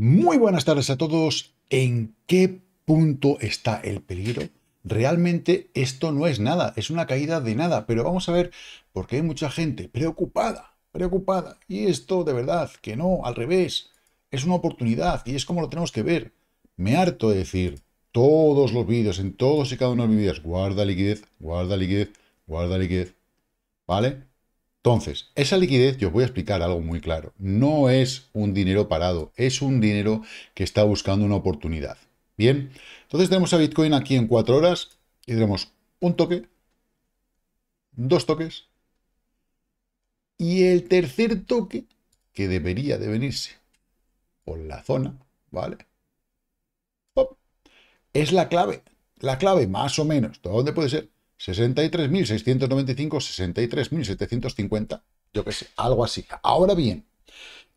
Muy buenas tardes a todos. ¿En qué punto está el peligro? Realmente esto no es nada, es una caída de nada, pero vamos a ver porque hay mucha gente preocupada, preocupada. Y esto de verdad, que no, al revés, es una oportunidad y es como lo tenemos que ver. Me harto de decir todos los vídeos, en todos y cada uno de mis vídeos, guarda liquidez, guarda liquidez, guarda liquidez. ¿Vale? Entonces, esa liquidez, yo os voy a explicar algo muy claro. No es un dinero parado, es un dinero que está buscando una oportunidad. Bien, entonces tenemos a Bitcoin aquí en cuatro horas y tenemos un toque, dos toques y el tercer toque que debería de venirse por la zona, ¿vale? ¡Pop! Es la clave, la clave más o menos. ¿Dónde puede ser? 63.695, 63.750, yo qué sé, algo así. Ahora bien,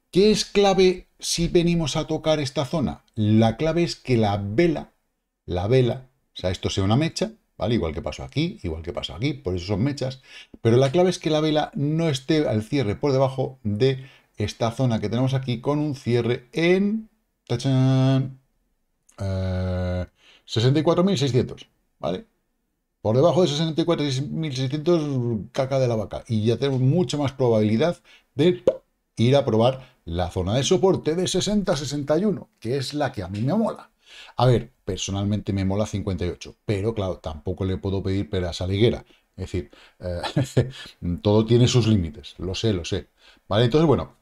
¿qué es clave si venimos a tocar esta zona? La clave es que la vela, la vela, o sea, esto sea una mecha, ¿vale? Igual que pasó aquí, igual que pasó aquí, por eso son mechas, pero la clave es que la vela no esté al cierre por debajo de esta zona que tenemos aquí con un cierre en... 64.600, eh, ¿vale? Por debajo de 64.600 caca de la vaca. Y ya tenemos mucha más probabilidad de ir a probar la zona de soporte de 60-61, que es la que a mí me mola. A ver, personalmente me mola 58, pero claro, tampoco le puedo pedir peras a la Es decir, eh, todo tiene sus límites, lo sé, lo sé. Vale, entonces, bueno,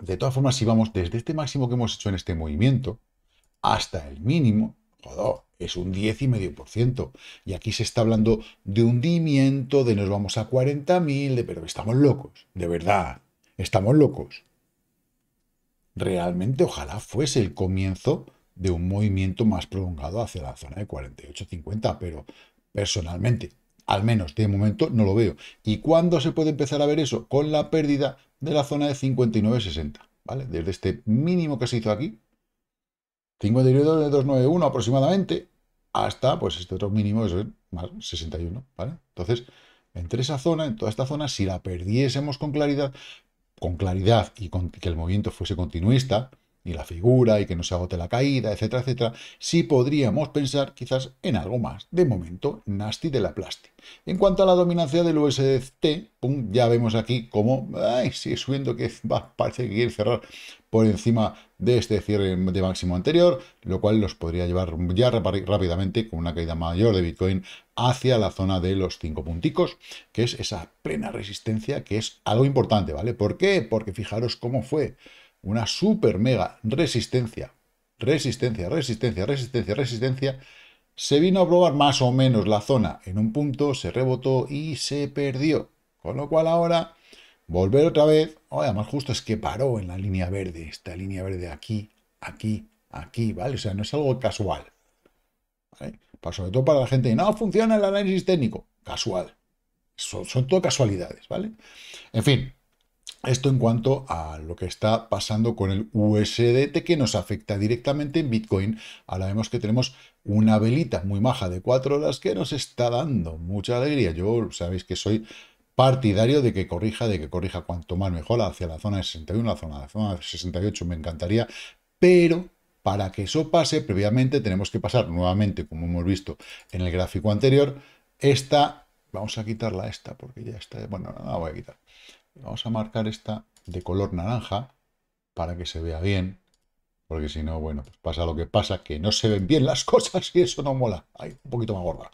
de todas formas, si vamos desde este máximo que hemos hecho en este movimiento hasta el mínimo, joder, es un 10,5%. Y aquí se está hablando de hundimiento, de nos vamos a 40.000, pero estamos locos, de verdad, estamos locos. Realmente ojalá fuese el comienzo de un movimiento más prolongado hacia la zona de 48.50, pero personalmente, al menos de momento, no lo veo. ¿Y cuándo se puede empezar a ver eso? Con la pérdida de la zona de 59 ¿vale? Desde este mínimo que se hizo aquí, 59,291 de 291 aproximadamente, hasta pues este otro mínimo es más 61, ¿vale? Entonces, entre esa zona, en toda esta zona, si la perdiésemos con claridad, con claridad y que el movimiento fuese continuista, ni la figura y que no se agote la caída, etcétera, etcétera, sí podríamos pensar quizás en algo más. De momento, nasty de la plástica En cuanto a la dominancia del USDT, ya vemos aquí cómo ay, sigue subiendo que va, parece que quiere cerrar por encima de este cierre de máximo anterior, lo cual los podría llevar ya rápidamente con una caída mayor de Bitcoin hacia la zona de los cinco punticos, que es esa plena resistencia que es algo importante, ¿vale? ¿Por qué? Porque fijaros cómo fue una super mega resistencia, resistencia, resistencia, resistencia, resistencia, se vino a probar más o menos la zona en un punto, se rebotó y se perdió. Con lo cual ahora volver otra vez, oh, además justo es que paró en la línea verde, esta línea verde aquí, aquí, aquí, ¿vale? O sea, no es algo casual. ¿vale? Pues sobre todo para la gente, no funciona el análisis técnico, casual. Son, son todo casualidades, ¿vale? En fin, esto en cuanto a lo que está pasando con el USDT que nos afecta directamente en Bitcoin. Ahora vemos que tenemos una velita muy maja de 4 horas que nos está dando mucha alegría. Yo sabéis que soy partidario de que corrija, de que corrija cuanto más mejor hacia la zona de 61, la zona, zona de 68 me encantaría, pero para que eso pase previamente tenemos que pasar nuevamente, como hemos visto en el gráfico anterior, esta, vamos a quitarla esta porque ya está, bueno, no la voy a quitar Vamos a marcar esta de color naranja para que se vea bien. Porque si no, bueno, pues pasa lo que pasa, que no se ven bien las cosas y eso no mola. Hay un poquito más gorda.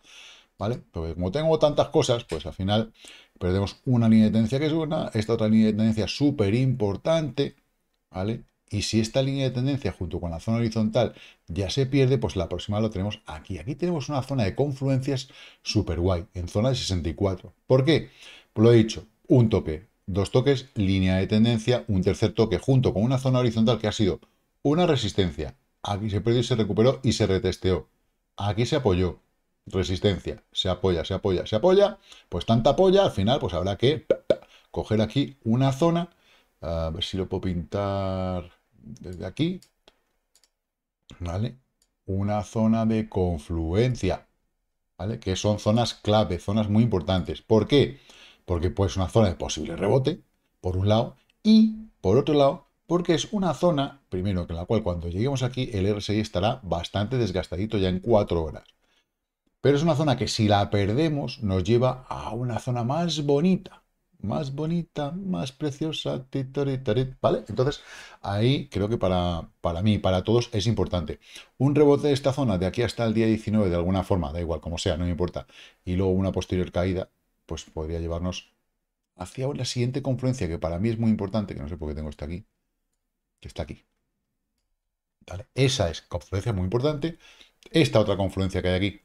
¿Vale? Porque como tengo tantas cosas, pues al final perdemos una línea de tendencia que es una, esta otra línea de tendencia súper importante, ¿vale? Y si esta línea de tendencia junto con la zona horizontal ya se pierde, pues la próxima lo tenemos aquí. Aquí tenemos una zona de confluencias súper guay, en zona de 64. ¿Por qué? Pues lo he dicho, un tope dos toques, línea de tendencia, un tercer toque junto con una zona horizontal que ha sido una resistencia. Aquí se perdió y se recuperó y se retesteó. Aquí se apoyó. Resistencia. Se apoya, se apoya, se apoya. Pues tanta apoya, al final pues habrá que coger aquí una zona. A ver si lo puedo pintar desde aquí. ¿Vale? Una zona de confluencia. ¿Vale? Que son zonas clave, zonas muy importantes. ¿Por qué? porque pues es una zona de posible rebote, por un lado, y por otro lado, porque es una zona, primero, que la cual cuando lleguemos aquí el RSI estará bastante desgastadito ya en cuatro horas. Pero es una zona que si la perdemos nos lleva a una zona más bonita, más bonita, más preciosa, ¿vale? Entonces, ahí creo que para, para mí, para todos, es importante. Un rebote de esta zona de aquí hasta el día 19, de alguna forma, da igual, como sea, no me importa, y luego una posterior caída, pues podría llevarnos hacia la siguiente confluencia, que para mí es muy importante, que no sé por qué tengo esta aquí, que está aquí. Esa es confluencia muy importante. Esta otra confluencia que hay aquí.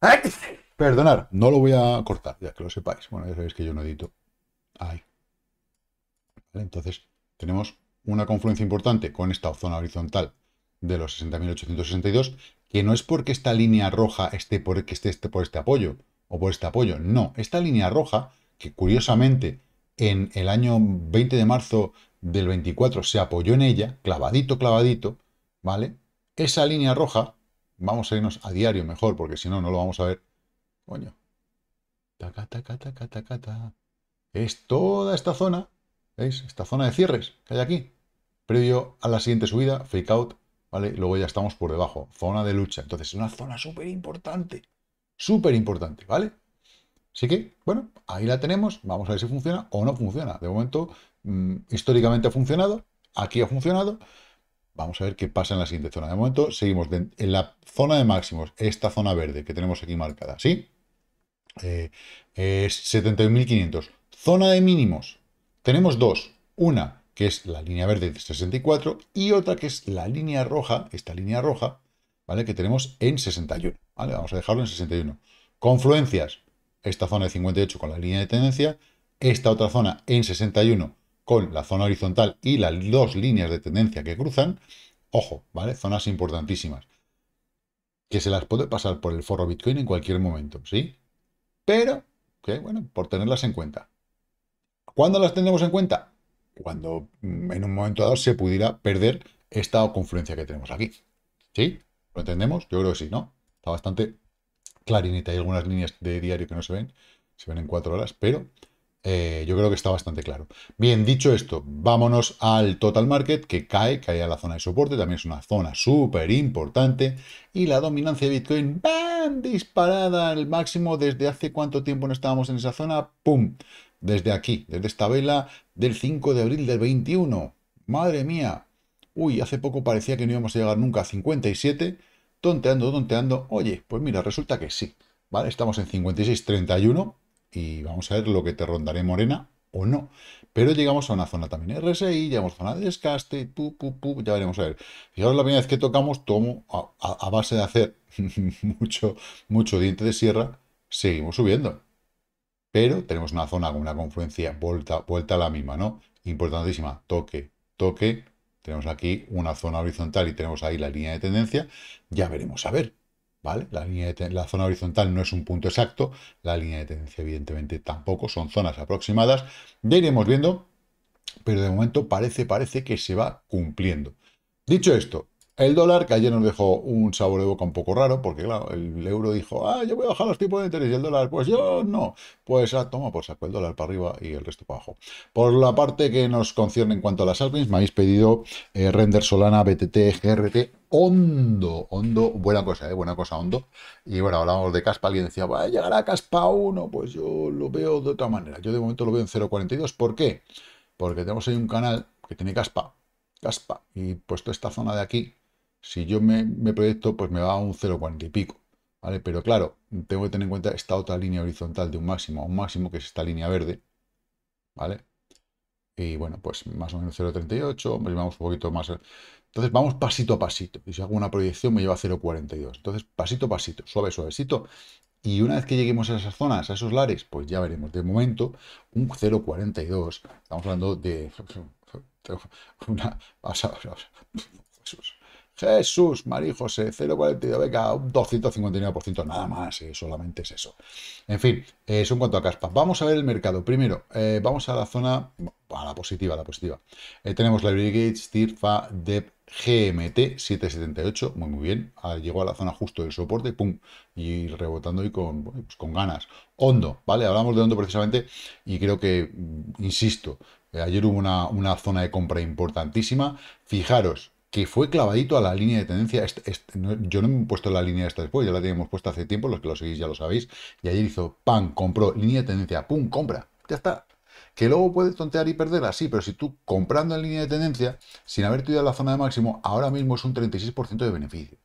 perdonar Perdonad, no lo voy a cortar, ya que lo sepáis. Bueno, ya sabéis que yo no edito. Ahí. Entonces, tenemos una confluencia importante con esta zona horizontal de los 60.862, que no es porque esta línea roja esté por, que esté este, por este apoyo, o por este apoyo. No, esta línea roja, que curiosamente en el año 20 de marzo del 24 se apoyó en ella, clavadito, clavadito, ¿vale? Esa línea roja, vamos a irnos a diario mejor, porque si no, no lo vamos a ver. Coño. Taca, taca, Es toda esta zona, ¿veis? Esta zona de cierres que hay aquí. Previo a la siguiente subida, fake out, ¿vale? Luego ya estamos por debajo, zona de lucha. Entonces, es una zona súper importante. Súper importante, ¿vale? Así que, bueno, ahí la tenemos. Vamos a ver si funciona o no funciona. De momento, mm, históricamente ha funcionado. Aquí ha funcionado. Vamos a ver qué pasa en la siguiente zona. De momento, seguimos en la zona de máximos. Esta zona verde que tenemos aquí marcada, ¿sí? Eh, 71.500. Zona de mínimos. Tenemos dos. Una que es la línea verde de 64 y otra que es la línea roja, esta línea roja, ¿vale? Que tenemos en 61, ¿vale? Vamos a dejarlo en 61. Confluencias, esta zona de 58 con la línea de tendencia, esta otra zona en 61 con la zona horizontal y las dos líneas de tendencia que cruzan, ojo, ¿vale? Zonas importantísimas, que se las puede pasar por el forro Bitcoin en cualquier momento, ¿sí? Pero, que bueno, por tenerlas en cuenta. ¿Cuándo las tenemos en cuenta? Cuando mm, en un momento dado se pudiera perder esta confluencia que tenemos aquí, ¿sí? ¿Lo entendemos? Yo creo que sí, ¿no? Está bastante clarinita. Hay algunas líneas de diario que no se ven. Se ven en cuatro horas, pero eh, yo creo que está bastante claro. Bien, dicho esto, vámonos al total market que cae, cae a la zona de soporte. También es una zona súper importante. Y la dominancia de Bitcoin, ¡bam! Disparada al máximo. ¿Desde hace cuánto tiempo no estábamos en esa zona? ¡Pum! Desde aquí, desde esta vela del 5 de abril del 21. Madre mía, uy, hace poco parecía que no íbamos a llegar nunca a 57, tonteando, tonteando, oye, pues mira, resulta que sí, ¿vale? Estamos en 56.31 y vamos a ver lo que te rondaré morena o no, pero llegamos a una zona también RSI, llegamos a zona de desgaste, pu, pu, pu, ya veremos a ver. Fijaros la primera vez que tocamos, tomo a, base de hacer mucho, mucho diente de sierra, seguimos subiendo, pero tenemos una zona con una confluencia vuelta, vuelta a la misma, ¿no? Importantísima, toque, toque, tenemos aquí una zona horizontal y tenemos ahí la línea de tendencia. Ya veremos, a ver, ¿vale? La, línea de la zona horizontal no es un punto exacto, la línea de tendencia evidentemente tampoco, son zonas aproximadas. Ya iremos viendo, pero de momento parece, parece que se va cumpliendo. Dicho esto, el dólar, que ayer nos dejó un sabor de boca un poco raro, porque claro, el euro dijo, ah, yo voy a bajar los tipos de interés, y el dólar, pues yo no. Pues ah, toma, pues sacó el dólar para arriba y el resto para abajo. Por la parte que nos concierne en cuanto a las altcoins, me habéis pedido eh, Render Solana, BTT, GRT, Hondo, Hondo, buena cosa, ¿eh? buena cosa, Hondo. Y bueno, hablábamos de Caspa, alguien decía, va a llegar a Caspa 1, pues yo lo veo de otra manera. Yo de momento lo veo en 0.42, ¿por qué? Porque tenemos ahí un canal que tiene Caspa, Caspa, y puesto esta zona de aquí, si yo me, proyecto, pues me va a un 0,40 y pico. ¿vale? Pero claro, tengo que tener en cuenta esta otra línea horizontal de un máximo a un máximo, que es esta línea verde. ¿Vale? Y bueno, pues más o menos 0,38, vamos un poquito más. Entonces vamos pasito a pasito. Y si hago una proyección me lleva a 0,42. Entonces pasito a pasito, suave, suavecito. Y una vez que lleguemos a esas zonas, a esos lares, pues ya veremos. De momento, un 0,42. Estamos hablando de... Una... Jesús, María José, 0,42, venga, 259%, nada más, eh, solamente es eso. En fin, eh, eso en cuanto a Caspa. Vamos a ver el mercado. Primero, eh, vamos a la zona, a la positiva, a la positiva. tenemos la Brigade TIRFA, DEP, GMT 778, muy muy bien, ah, llegó a la zona justo del soporte, pum, y rebotando y con, pues ganas. Hondo, ¿vale? Hablamos de Hondo precisamente y creo que, mm, insisto, ayer hubo una, una zona de compra importantísima. Fijaros, que fue clavadito a la línea de tendencia. yo no me he puesto la línea esta después, ya la teníamos puesta hace tiempo, los que lo seguís ya lo sabéis. Y ayer hizo pan, compró, línea de tendencia, pum, compra. Ya está. Que luego puedes tontear y perder así, pero si tú comprando en línea de tendencia, sin haber ido a la zona de máximo, ahora mismo es un 36% de beneficio.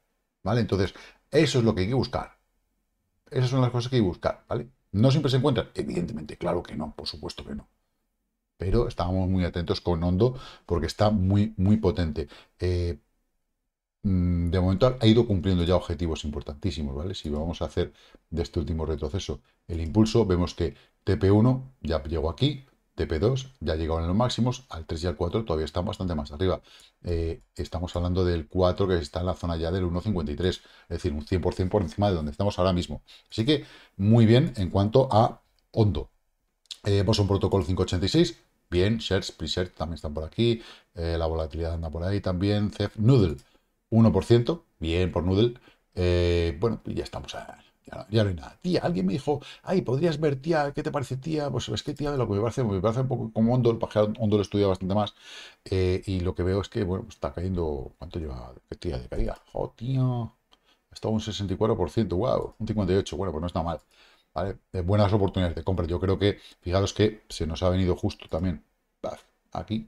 ¿Vale? Entonces, eso es lo que hay que buscar. Esas son las cosas que hay que buscar, ¿vale? ¿No siempre se encuentra Evidentemente, claro que no, por supuesto que no pero estábamos muy atentos con Hondo porque está muy, muy potente. Eh, mm, de momento ha ido cumpliendo ya objetivos importantísimos, ¿vale? Si vamos a hacer de este último retroceso el impulso, vemos que TP1 ya llegó aquí, TP2 ya llegó en los máximos, al 3 y al 4 todavía están bastante más arriba. Eh, estamos hablando del 4 que está en la zona ya del 1.53, es decir, un 100% por encima de donde estamos ahora mismo. Así que muy bien en cuanto a Hondo. Eh, pues un protocolo 586, bien. Shares, preset también están por aquí. Eh, la volatilidad anda por ahí también. Cef, Noodle, 1%, bien por Noodle. Eh, bueno, bueno, ya estamos ya, no hay nada. Tía, alguien me dijo, ay, podrías ver, tía, ¿qué te parece, tía? Pues es que, tía, de lo que me parece, me parece un poco como Ondol, para que estudia bastante más. Eh, y lo que veo es que, bueno, está cayendo. ¿Cuánto lleva? ¿Qué tía de caída? ¡Oh, tío! Está un 64%, wow, un 58%, bueno, pues no está mal. ¿vale? buenas oportunidades de compra. Yo creo que, fijaros que se nos ha venido justo también aquí,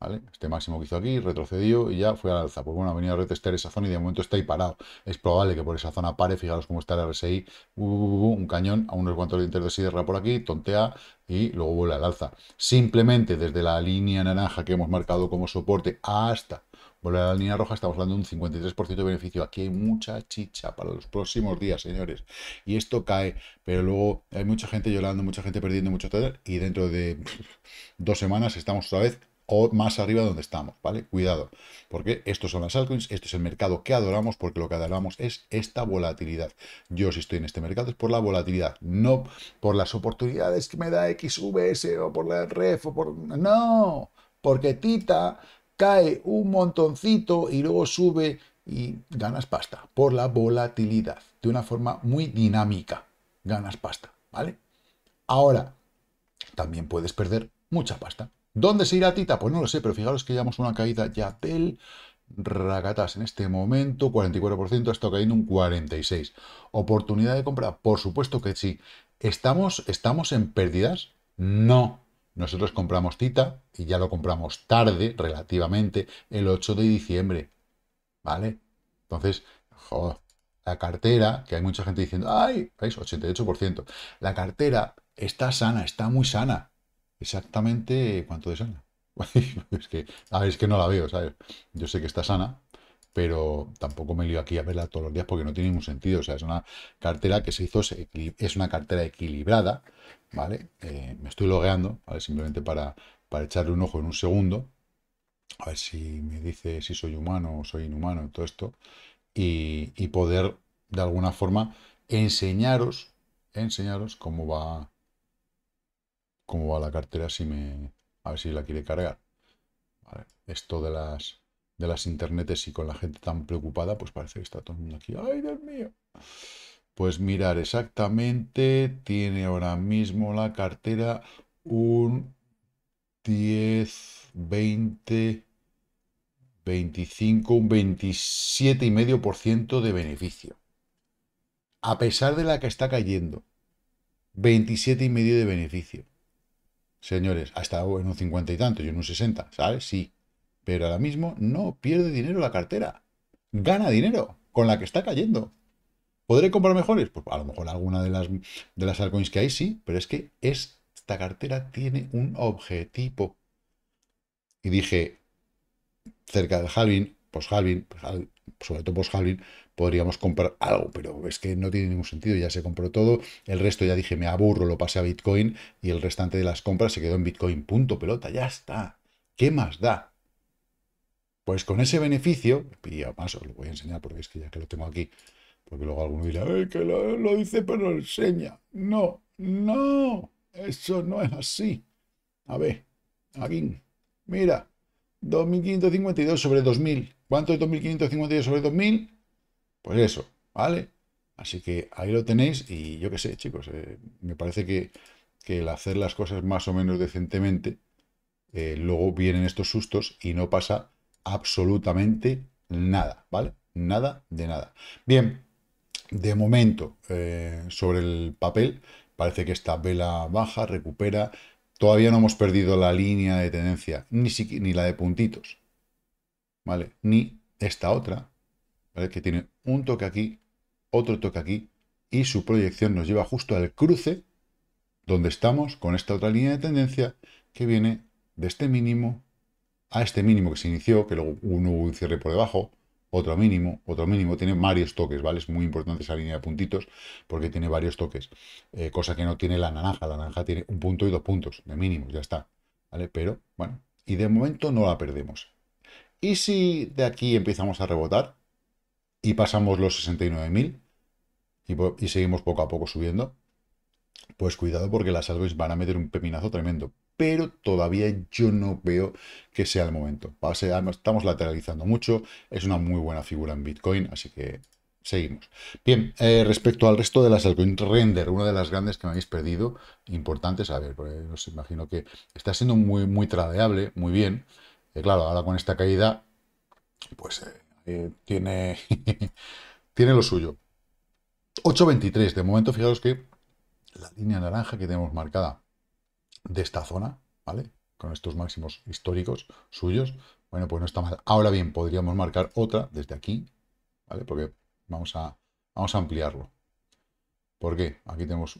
¿vale? Este máximo que hizo aquí, retrocedió y ya fue al alza. Pues bueno, ha venido a retestar esa zona y de momento está ahí parado. Es probable que por esa zona pare, fijaros cómo está el RSI, uh, uh, uh, un cañón, a unos cuantos de sidra por aquí, tontea y luego vuelve al alza. Simplemente desde la línea naranja que hemos marcado como soporte hasta volver a la línea roja, estamos hablando un 53% de beneficio. Aquí hay mucha chicha para los próximos días, señores. Y esto cae, pero luego hay mucha gente llorando, mucha gente perdiendo mucho tal, y dentro de dos semanas estamos otra vez o más arriba donde estamos, ¿vale? Cuidado, porque estos son las altcoins, Este es el mercado que adoramos, porque lo que adoramos es esta volatilidad. Yo si estoy en este mercado es por la volatilidad, no por las oportunidades que me da XVS o por la REF o por... No, porque Tita cae un montoncito y luego sube y ganas pasta por la volatilidad, de una forma muy dinámica. Ganas pasta, ¿vale? Ahora, también puedes perder mucha pasta. ¿Dónde se irá Tita? Pues no lo sé, pero fijaros que llevamos una caída ya del Ragatas en este momento, 44%, está cayendo un 46%. ¿Oportunidad de compra? Por supuesto que sí. ¿Estamos, estamos en pérdidas? No. Nosotros compramos Tita y ya lo compramos tarde, relativamente, el 8 de diciembre. ¿Vale? Entonces, joder, la cartera, que hay mucha gente diciendo, ¡ay! ¿Veis? 88%. La cartera está sana, está muy sana. Exactamente, ¿cuánto de sana? es que, a es que no la veo, ¿sabes? Yo sé que está sana, pero tampoco me lío aquí a verla todos los días porque no tiene ningún sentido. O sea, es una cartera que se hizo, es una cartera equilibrada, ¿vale? Eh, me estoy logueando, Simplemente para, echarle un ojo en un segundo, a ver si me dice si soy humano o soy inhumano y todo esto, y, poder de alguna forma enseñaros, enseñaros cómo va, cómo va la cartera si me, a ver si la quiere cargar. Esto de las de las internetes y con la gente tan preocupada, pues parece que está todo el mundo aquí. ¡Ay, Dios mío! Pues mirar exactamente, tiene ahora mismo la cartera un 10, 20, 25, un 27,5% de beneficio. A pesar de la que está cayendo, 27,5% de beneficio. Señores, ha estado en un 50 y tanto, y en un 60, ¿sabes? Sí. Pero ahora mismo no pierde dinero la cartera. Gana dinero con la que está cayendo. ¿Podré comprar mejores? Pues a lo mejor alguna de las, de las altcoins que hay sí, pero es que esta cartera tiene un objetivo. Y dije, cerca del halving, post-halving, pues sobre todo post-halving, podríamos comprar algo, pero es que no tiene ningún sentido, ya se compró todo, el resto ya dije, me aburro, lo pasé a Bitcoin y el restante de las compras se quedó en Bitcoin, punto, pelota, ya está. ¿Qué más da? Pues con ese beneficio, y además os lo voy a enseñar porque es que ya que lo tengo aquí, porque luego alguno dirá, eh, que lo, dice pero enseña. No, no, eso no es así. A ver, aquí, mira, 2.552 sobre 2.000. ¿Cuánto es 2.552 sobre 2.000? Pues eso, ¿vale? Así que ahí lo tenéis y yo qué sé, chicos, eh, me parece que, que, el hacer las cosas más o menos decentemente, eh, luego vienen estos sustos y no pasa absolutamente nada, ¿vale? Nada de nada. Bien, de momento, eh, sobre el papel, parece que esta vela baja, recupera. Todavía no hemos perdido la línea de tendencia, ni, ni la de puntitos, ¿vale? Ni esta otra, Que tiene un toque aquí, otro toque aquí, y su proyección nos lleva justo al cruce donde estamos con esta otra línea de tendencia que viene de este mínimo a este mínimo que se inició, que luego hubo un cierre por debajo, otro mínimo, otro mínimo, tiene varios toques, ¿vale? Es muy importante esa línea de puntitos porque tiene varios toques, eh, cosa que no tiene la naranja, la naranja tiene un punto y dos puntos de mínimo, ya está, ¿vale? Pero, bueno, y de momento no la perdemos. ¿Y si de aquí empezamos a rebotar y pasamos los 69.000 y, y seguimos poco a poco subiendo? Pues cuidado porque las altcoins van a meter un pepinazo tremendo pero todavía yo no veo que sea el momento. Ah, estamos lateralizando mucho, es una muy buena figura en Bitcoin, así que seguimos. Bien, eh, respecto al resto de las altcoins, Render, una de las grandes que me habéis perdido, importante saber, ver, os imagino que está siendo muy, muy tradeable, muy bien. Eh, claro, ahora con esta caída, pues eh, tiene, tiene lo suyo. 8.23, de momento fijaros que la línea naranja que tenemos marcada de esta zona, ¿vale? Con estos máximos históricos suyos, bueno, pues no está mal. Ahora bien, podríamos marcar otra desde aquí, ¿vale? Porque vamos a, vamos a ampliarlo. ¿Por qué? Aquí tenemos,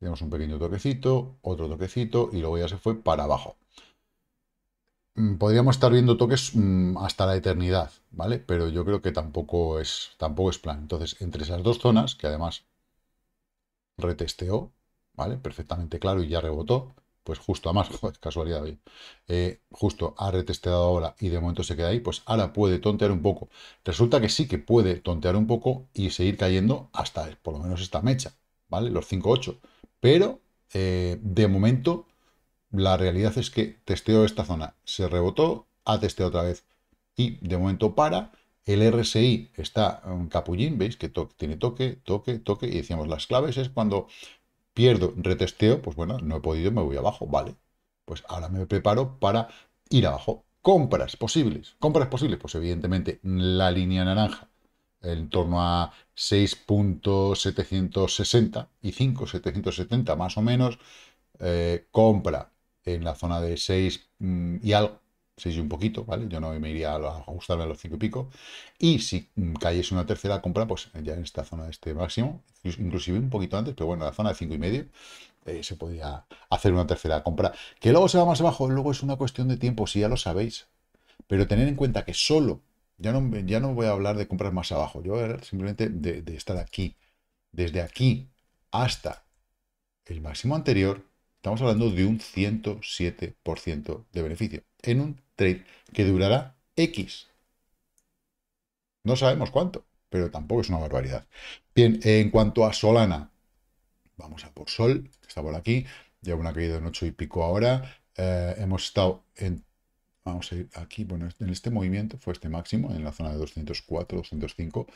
tenemos un pequeño toquecito, otro toquecito y luego ya se fue para abajo. Mm, podríamos estar viendo toques mm, hasta la eternidad, ¿vale? Pero yo creo que tampoco es, tampoco es plan. Entonces, entre esas dos zonas, que además retesteó, ¿vale? Perfectamente claro y ya rebotó, pues justo a más, casualidad, eh, justo ha retesteado ahora y de momento se queda ahí, pues ahora puede tontear un poco. Resulta que sí que puede tontear un poco y seguir cayendo hasta por lo menos esta mecha, ¿vale? Los 5-8. Pero eh, de momento la realidad es que testeó esta zona, se rebotó, ha testeado otra vez y de momento para. El RSI está en capullín, veis que tiene toque, toque, toque, y decíamos las claves es cuando pierdo, retesteo, pues bueno, no he podido, me voy abajo, vale. Pues ahora me preparo para ir abajo. Compras posibles, compras posibles, pues evidentemente la línea naranja en torno a 6.760 y 5.770 más o menos, eh, compra en la zona de 6 mm, y algo, 6 y un poquito, ¿vale? Yo no me iría a ajustarme a los cinco y pico. Y si mm, cayese una tercera compra, pues eh, ya en esta zona de este máximo, inclusive un poquito antes, pero bueno, en la zona de 5 y medio, eh, se podía hacer una tercera compra. Que luego se va más abajo, luego es una cuestión de tiempo, si ya lo sabéis. Pero tener en cuenta que solo, ya no, ya no voy a hablar de compras más abajo, yo voy a hablar simplemente de, de estar aquí, desde aquí hasta el máximo anterior, estamos hablando de un 107% de beneficio en un trade que durará X. No sabemos cuánto, pero tampoco es una barbaridad. Bien, en cuanto a Solana, vamos a por Sol, que está por aquí. Lleva una caída de 8 y pico ahora. Eh, hemos estado en... Vamos a ir aquí, bueno, en este movimiento fue este máximo, en la zona de 204, 205.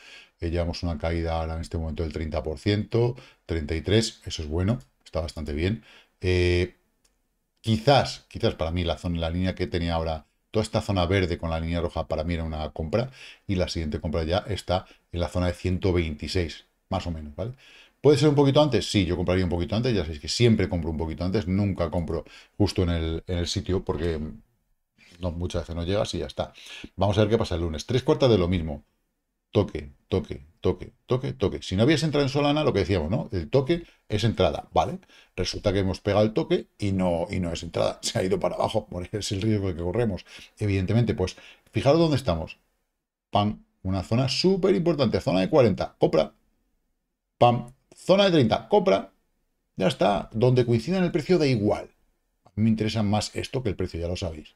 Eh, llevamos una caída ahora en este momento del 30%, 33%, eso es bueno, está bastante bien. Eh, quizás, quizás para mí la zona, la línea que tenía ahora Toda esta zona verde con la línea roja para mí era una compra y la siguiente compra ya está en la zona de 126, más o menos, ¿vale? ¿Puede ser un poquito antes? Sí, yo compraría un poquito antes, ya sabéis que siempre compro un poquito antes, nunca compro justo en el, sitio porque no, muchas veces no llegas y ya está. Vamos a ver qué pasa el lunes. Tres cuartas de lo mismo toque, toque, toque, toque, toque. Si no habías entrado en Solana, lo que decíamos, ¿no? El toque es entrada, ¿vale? Resulta que hemos pegado el toque y no, y no es entrada, se ha ido para abajo, es el riesgo que corremos. Evidentemente, pues, fijaros dónde estamos. Pam, una zona súper importante, zona de 40, compra. Pam, zona de 30, compra. Ya está, donde en el precio da igual. A mí me interesa más esto que el precio, ya lo sabéis.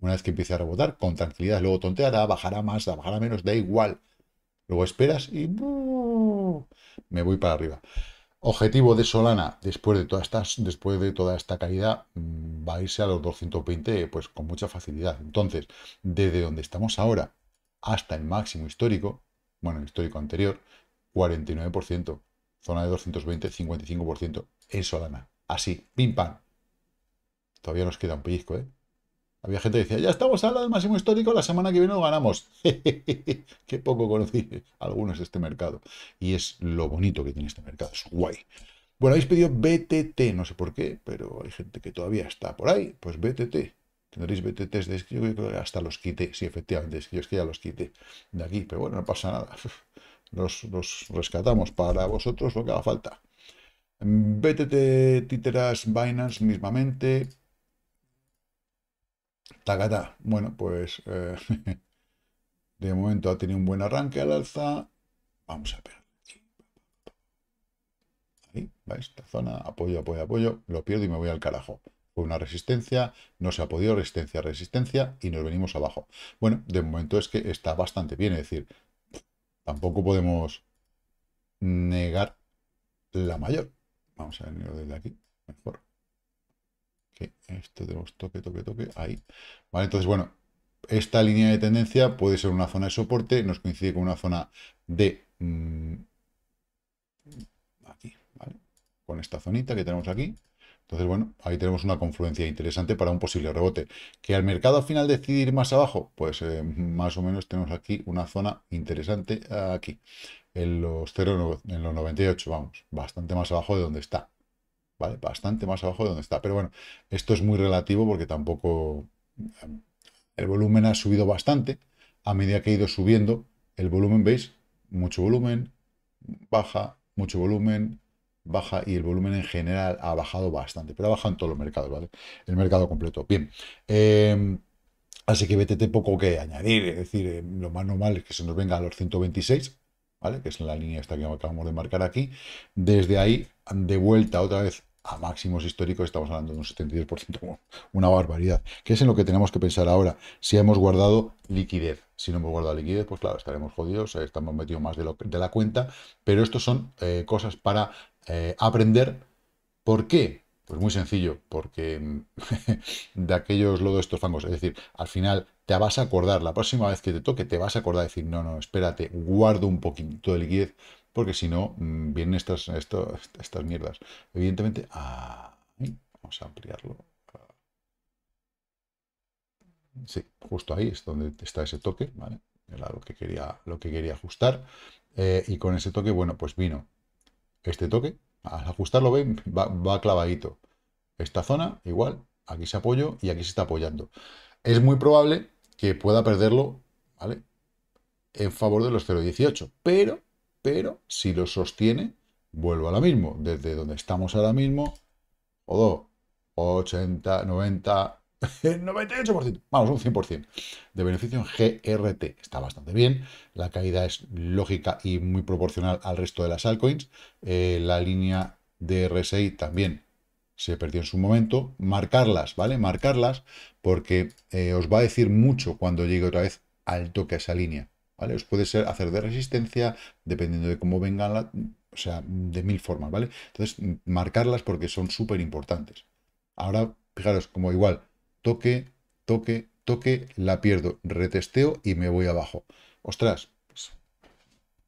Una vez que empiece a rebotar, con tranquilidad, luego tonteará, bajará más, bajará menos, da igual Luego esperas y me voy para arriba. Objetivo de Solana, después de, toda esta, después de toda esta caída, mm, va a irse a los 220 pues, con mucha facilidad. Entonces, desde donde estamos ahora hasta el máximo histórico, bueno, el histórico anterior, 49%, zona de 220, 55% en Solana. Así, pim pam. Todavía nos queda un pellizco, ¿eh? Había gente que decía, ya estamos al la del máximo histórico, la semana que viene lo ganamos. Qué poco conocí algunos de este mercado. Y es lo bonito que tiene este mercado, es guay. Bueno, habéis pedido BTT, no sé por qué, pero hay gente que todavía está por ahí, pues BTT. Tendréis BTTs de hasta los quité, sí, efectivamente, yo es que ya los quité de aquí, pero bueno, no pasa nada. Los, los rescatamos para vosotros lo que haga falta. Mm, BTT, Titeras, Binance mismamente, Tacata. Bueno, pues eh, de momento ha tenido un buen arranque al alza. Vamos a ver. Ahí, va esta zona, apoyo, apoyo, apoyo, lo pierdo y me voy al carajo. Fue una resistencia, no se ha podido, resistencia, resistencia, y nos venimos abajo. Bueno, de momento es que está bastante bien, es decir, tampoco podemos negar la mayor. Vamos a venir desde aquí, mejor que esto tenemos toque, toque, toque, ahí. Vale, entonces, bueno, esta línea de tendencia puede ser una zona de soporte, nos coincide con una zona de... Mm, aquí, ¿vale? Con esta zonita que tenemos aquí. Entonces, bueno, ahí tenemos una confluencia interesante para un posible rebote. ¿Que al mercado al final decide ir más abajo? Pues eh, más o menos tenemos aquí una zona interesante aquí, en los, 0, en los 98, vamos, bastante más abajo de donde está. ¿vale? Bastante más abajo de donde está. Pero bueno, esto es muy relativo porque tampoco... El volumen ha subido bastante. A medida que ha ido subiendo, el volumen, ¿veis? Mucho volumen, baja, mucho volumen, baja y el volumen en general ha bajado bastante, pero ha bajado en todos los mercados, ¿vale? El mercado completo. Bien. Em, así que vete poco que añadir, es decir, em, lo más normal es que se nos venga a los 126, que es la línea esta que acabamos de marcar aquí. Desde ahí, de vuelta otra vez a máximos históricos, estamos hablando de un 72%, una barbaridad, ¿Qué es en lo que tenemos que pensar ahora, si hemos guardado liquidez. Si no hemos guardado liquidez, pues claro, estaremos jodidos, eh, estamos metidos más de, la cuenta, pero estos son eh, cosas para eh, aprender. ¿Por qué? Pues muy sencillo, porque mm, de aquellos lodos estos fangos, es decir, al final te vas a acordar, la próxima vez que te toque te vas a acordar, decir, no, no, espérate, guardo un poquito de liquidez, porque si no, mm, vienen estas, estas mierdas. Evidentemente, vamos a ampliarlo. Sí, justo ahí es donde está ese toque, ¿vale? Era lo que quería, lo que quería ajustar. Eh, y con ese toque, bueno, pues vino este toque, al ajustarlo, ven, va, clavadito. Esta zona, igual, aquí se apoyo y aquí se está apoyando. Es muy probable que pueda perderlo, ¿vale? En favor de los 0,18, pero, pero, si lo sostiene, vuelvo a lo mismo. Desde donde estamos ahora mismo, o 80, 90, 98%, vamos, un 100% de beneficio en GRT. Está bastante bien, la caída es lógica y muy proporcional al resto de las altcoins. Eh, la línea de RSI también se perdió en su momento. Marcarlas, ¿vale? Marcarlas porque eh, os va a decir mucho cuando llegue otra vez al toque a esa línea, ¿vale? Os puede ser hacer de resistencia, dependiendo de cómo venga la, o sea, de mil formas, ¿vale? Entonces, marcarlas porque son súper importantes. Ahora, fijaros, como igual, toque, toque, toque, la pierdo, retesteo y me voy abajo. Ostras, pues,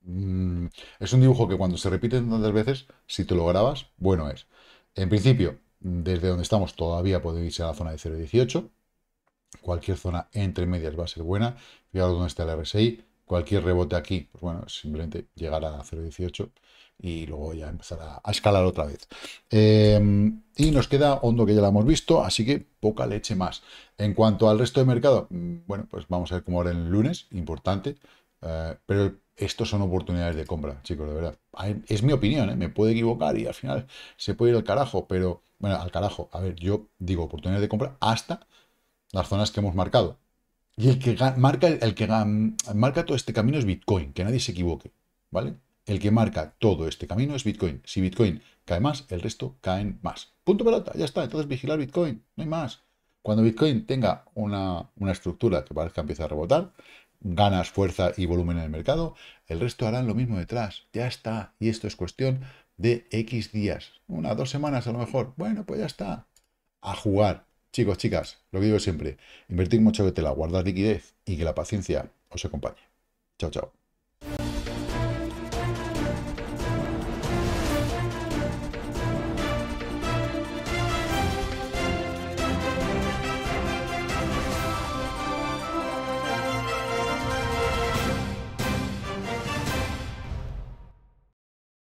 mm, es un dibujo que cuando se repite tantas veces, si te lo grabas, bueno es. En principio, desde donde estamos todavía podéis irse a la zona de 0.18. Cualquier zona entre medias va a ser buena. Fijaros dónde está el RSI, cualquier rebote aquí, pues bueno, simplemente llegar a 0.18 y luego ya empezar a, escalar otra vez. Em, y nos queda hondo que ya lo hemos visto, así que poca leche más. En cuanto al resto de mercado, mm, bueno, pues vamos a ver cómo ahora el lunes, importante, eh, pero estos son oportunidades de compra, chicos, de verdad. Es mi opinión, ¿eh? me puede equivocar y al final se puede ir al carajo, pero bueno, al carajo, a ver, yo digo oportunidades de compra hasta las zonas que hemos marcado. Y el que marca, todo este camino es Bitcoin, que nadie se equivoque, ¿vale? El que marca todo este camino es Bitcoin. Si Bitcoin cae más, el resto caen más. Punto pelota, ya está. Entonces vigilar Bitcoin, no hay más. Cuando Bitcoin tenga una, estructura que parezca empieza a rebotar, ganas fuerza y volumen en el mercado, el resto harán lo mismo detrás. Ya está. Y esto es cuestión de X días. Una, dos semanas a lo mejor. Bueno, pues ya está. A jugar. Chicos, chicas, lo que digo siempre, invertir te la guardar liquidez y que la paciencia os acompañe. Chao, chao.